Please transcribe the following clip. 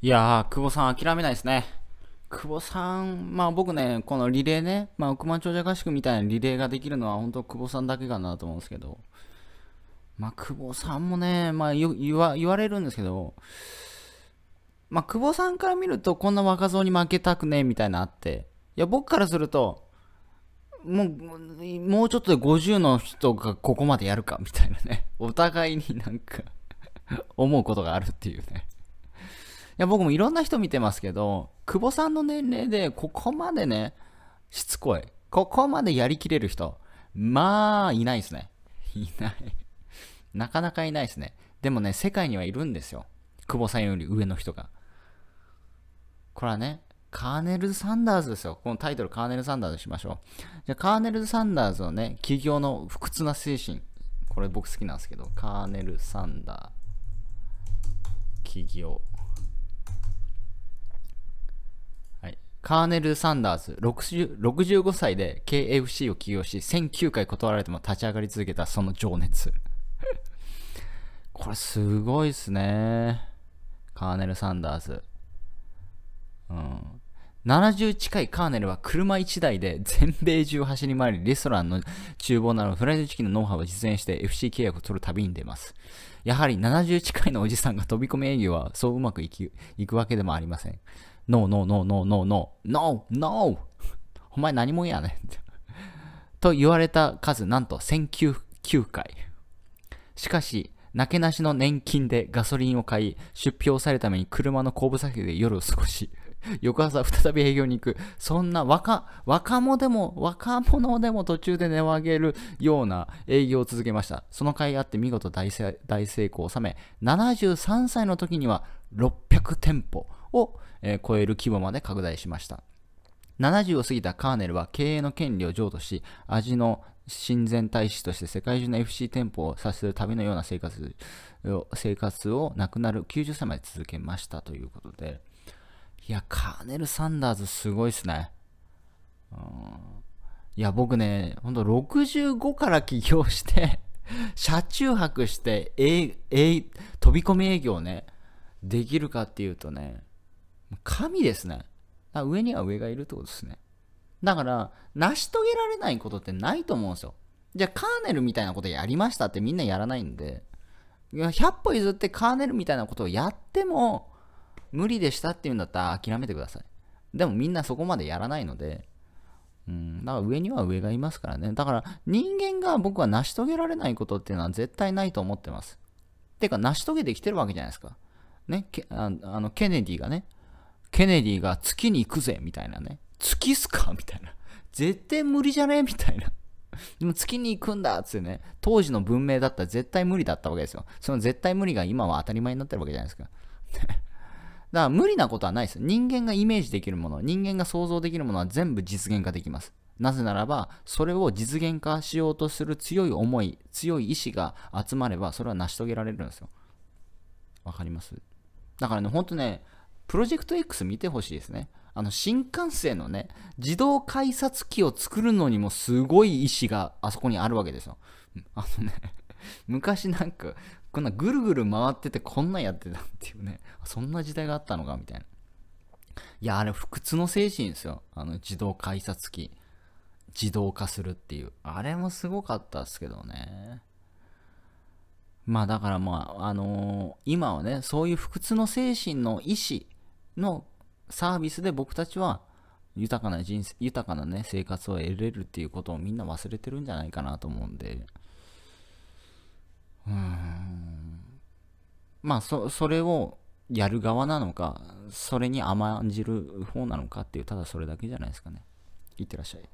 いやー、久保さん諦めないですね。久保さん、まあ僕ね、このリレーね、まあ億万長者合宿みたいなリレーができるのは本当久保さんだけかなと思うんですけど、まあ久保さんもね、まあ言われるんですけど、まあ久保さんから見るとこんな若造に負けたくねえみたいなあって、いや僕からすると、もう、もうちょっとで50の人がここまでやるかみたいなね、お互いになんか思うことがあるっていうねや、僕もいろんな人見てますけど、久保さんの年齢でここまでね、しつこい。ここまでやりきれる人、まあ、いないですね。いない。なかなかいないですね。でもね、世界にはいるんですよ。久保さんより上の人が。これはね、カーネル・サンダーズですよ。このタイトルカーネル・サンダーズしましょう。じゃカーネル・サンダーズのね、企業の不屈な精神。これ僕好きなんですけど、カーネル・サンダー。企業カーネル・サンダース60、65歳で KFC を起用し、1009回断られても立ち上がり続けたその情熱。これすごいっすね。カーネル・サンダース。うん。70近いカーネルは車1台で全米中走り回り、レストランの厨房などフライドチキンのノウハウを実演して FC 契約を取る旅に出ます。やはり70近いのおじさんが飛び込み営業はそううまくいいくわけでもありません。ノーノーノーノーノーノーノーノーお前何もやねんと言われた数、なんと1009回。しかし、なけなしの年金でガソリンを買い、出費を抑えるために車の後部先で夜を過ごし、翌朝再び営業に行く。そんな若、若者でも、若者でも途中で値を上げるような営業を続けました。その甲斐あって見事大成功を収め、73歳の時には600店舗を、え超える規模まで拡大しました。70を過ぎたカーネルは経営の権利を譲渡し、味の親善大使として世界中の FC 店舗をさせる旅のような生活を、生活を亡くなる90歳まで続けましたということで、いや、カーネル・サンダーズすごいっすね。うん、いや、僕ね、ほんと65から起業して 車中泊して、ええ飛び込み営業ね、できるかっていうとね、神ですね。上には上がいるってことですね。だから、成し遂げられないことってないと思うんですよ。じゃあ、カーネルみたいなことやりましたってみんなやらないんで、100歩譲ってカーネルみたいなことをやっても、無理でしたっていうんだったら諦めてください。でもみんなそこまでやらないので、うん、だから上には上がいますからね。だから人間が僕は成し遂げられないことっていうのは絶対ないと思ってます。てか、成し遂げてきてるわけじゃないですか。ね、あの、ケネディがね、ケネディが月に行くぜみたいなね。月っすかみたいな。絶対無理じゃねみたいな。でも月に行くんだっつってね、当時の文明だったら絶対無理だったわけですよ。その絶対無理が今は当たり前になってるわけじゃないですか。だから無理なことはないです。人間がイメージできるもの、人間が想像できるものは全部実現化できます。なぜならば、それを実現化しようとする強い思い、強い意志が集まれば、それは成し遂げられるんですよ。わかりますだからね、ほんとね、プロジェクト X 見てほしいですね。あの新幹線のね、自動改札機を作るのにもすごい意志があそこにあるわけですよ。あのね、昔なんか、こんなぐるぐる回っててこんなんやってたっていうね、そんな時代があったのかみたいな。いや、あれ不屈の精神ですよ。あの自動改札機。自動化するっていう。あれもすごかったっすけどね。まあだからまあ、あのー、今はね、そういう不屈の精神の意志のサービスで僕たちは豊かな人生、豊かなね、生活を得れるっていうことをみんな忘れてるんじゃないかなと思うんで、うん。まあ、そ、それをやる側なのか、それに甘んじる方なのかっていう、ただそれだけじゃないですかね。いってらっしゃい。